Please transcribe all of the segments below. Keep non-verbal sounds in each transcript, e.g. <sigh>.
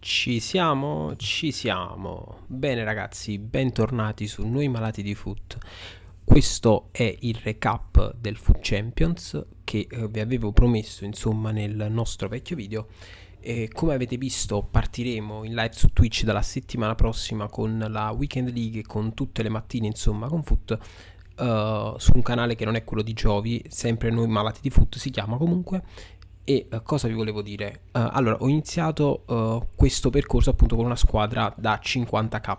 Ci siamo? Ci siamo. Bene ragazzi, bentornati su Noi Malati di Foot. Questo è il recap del Foot Champions che eh, vi avevo promesso insomma nel nostro vecchio video. E come avete visto partiremo in live su Twitch dalla settimana prossima con la Weekend League e con tutte le mattine insomma con Foot Uh, su un canale che non è quello di Giovi, sempre noi malati di foot si chiama comunque, e uh, cosa vi volevo dire? Uh, allora, ho iniziato uh, questo percorso appunto con una squadra da 50k.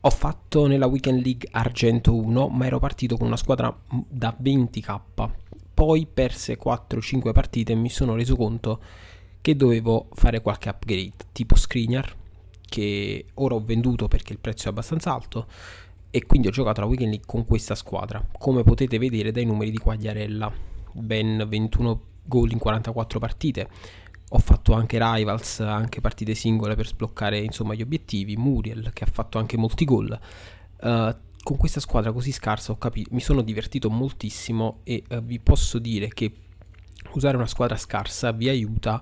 Ho fatto nella Weekend League Argento 1, ma ero partito con una squadra mm, da 20k. Poi perse 4-5 partite e mi sono reso conto che dovevo fare qualche upgrade, tipo Screener, che ora ho venduto perché il prezzo è abbastanza alto, e quindi ho giocato la Weekend League con questa squadra, come potete vedere dai numeri di Quagliarella, ben 21 gol in 44 partite. Ho fatto anche rivals, anche partite singole per sbloccare insomma, gli obiettivi. Muriel che ha fatto anche molti gol. Uh, con questa squadra così scarsa capi- mi sono divertito moltissimo e uh, vi posso dire che usare una squadra scarsa vi aiuta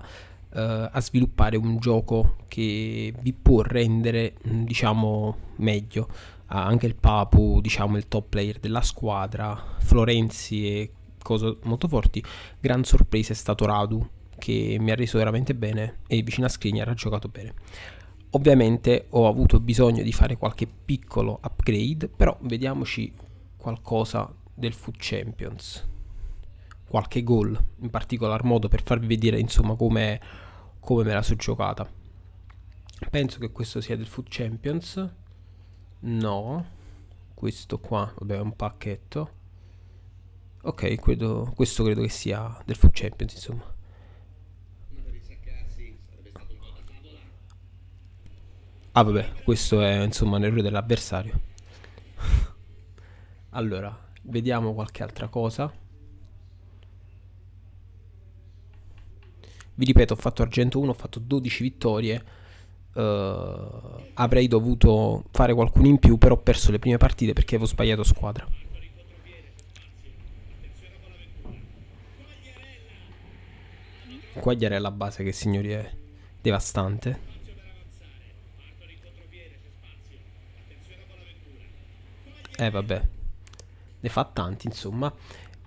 uh, a sviluppare un gioco che vi può rendere mm, diciamo meglio. anche il Papu, diciamo il top player della squadra, Florenzi e cose molto forti. Gran sorpresa è stato Radu, che mi ha reso veramente bene e vicino a Skriniar ha giocato bene. Ovviamente ho avuto bisogno di fare qualche piccolo upgrade, però vediamoci qualcosa del Food Champions. Qualche gol, in particolar modo per farvi vedere insomma come, come me la sono giocata. Penso che questo sia del Food Champions. No, questo qua, vabbè, è un pacchetto. Ok, credo, questo credo che sia del Food Champions, insomma. Ah vabbè, questo è insomma un errore dell'avversario. <laughs> allora, vediamo qualche altra cosa. Vi ripeto, ho fatto argento 1, ho fatto 12 vittorie. Uh, avrei dovuto fare qualcuno in più, però ho perso le prime partite perché avevo sbagliato squadra. Quagliare la base che signori è devastante. Eh vabbè, ne fa tanti insomma.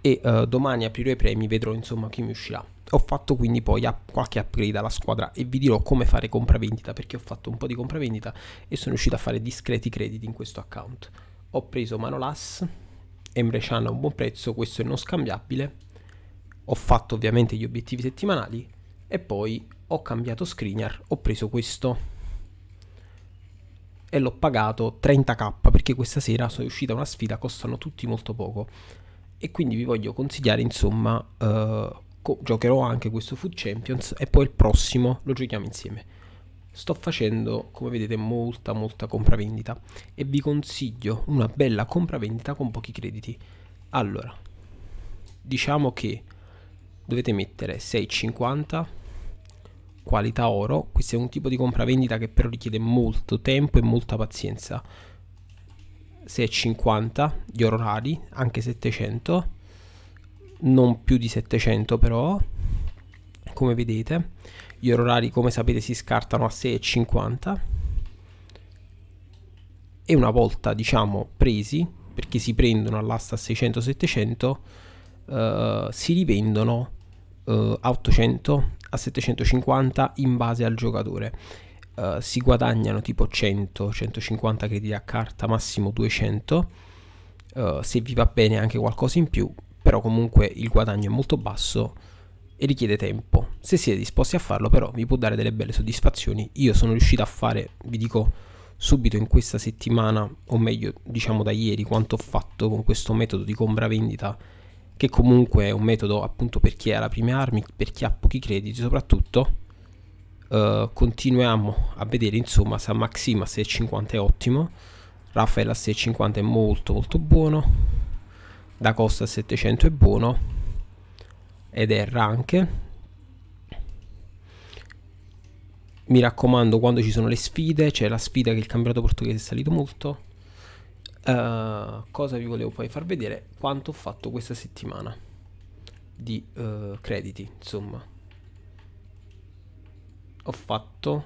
E uh, domani aprirò i premi, vedrò insomma chi mi uscirà. Ho fatto quindi poi qualche upgrade alla squadra e vi dirò come fare compravendita perché ho fatto un po' di compravendita e sono riuscito a fare discreti crediti in questo account. Ho preso Manolas, Emre Can a un buon prezzo, questo è non scambiabile ho fatto ovviamente gli obiettivi settimanali e poi ho cambiato screener, ho preso questo e l'ho pagato 30k perché questa sera sono uscita una sfida, costano tutti molto poco e quindi vi voglio consigliare insomma eh, co giocherò anche questo Food Champions e poi il prossimo lo giochiamo insieme sto facendo come vedete molta molta compravendita e vi consiglio una bella compravendita con pochi crediti allora diciamo che dovete mettere 6,50 qualità oro questo è un tipo di compravendita che però richiede molto tempo e molta pazienza 6,50 di oro rari anche 700 non più di 700 però come vedete gli oro rari come sapete si scartano a 6,50 e una volta diciamo presi perché si prendono all'asta 600-700 eh, si rivendono eh, a 800 a 750 in base al giocatore. Eh, si guadagnano tipo 100-150 crediti a carta, massimo 200. Eh, se vi va bene anche qualcosa in più, però comunque il guadagno è molto basso e richiede tempo. Se siete disposti a farlo, però, vi può dare delle belle soddisfazioni. Io sono riuscito a fare, vi dico subito in questa settimana, o meglio, diciamo da ieri, quanto ho fatto con questo metodo di compravendita che comunque è un metodo appunto per chi ha la prime armi, per chi ha pochi crediti soprattutto, eh, continuiamo a vedere insomma San Maxima 6,50 è ottimo, Raffaella 6,50 è molto molto buono, da Costa 700 è buono, ed Erra anche. Mi raccomando quando ci sono le sfide, c'è la sfida che il campionato portoghese è salito molto, eh, cosa vi volevo poi far vedere quanto ho fatto questa settimana di uh, crediti insomma ho fatto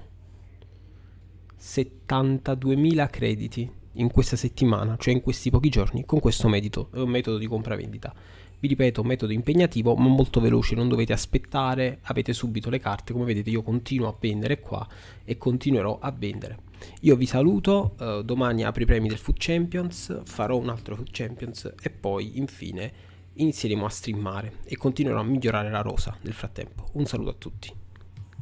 72.000 crediti in questa settimana, cioè in questi pochi giorni, con questo metodo, è eh, un metodo di compravendita. Vi ripeto, un metodo impegnativo ma molto veloce, non dovete aspettare, avete subito le carte, come vedete io continuo a vendere qua e continuerò a vendere. Io vi saluto, eh, domani apri i premi del Food Champions, farò un altro Food Champions e poi infine inizieremo a streamare e continuerò a migliorare la rosa nel frattempo. Un saluto a tutti.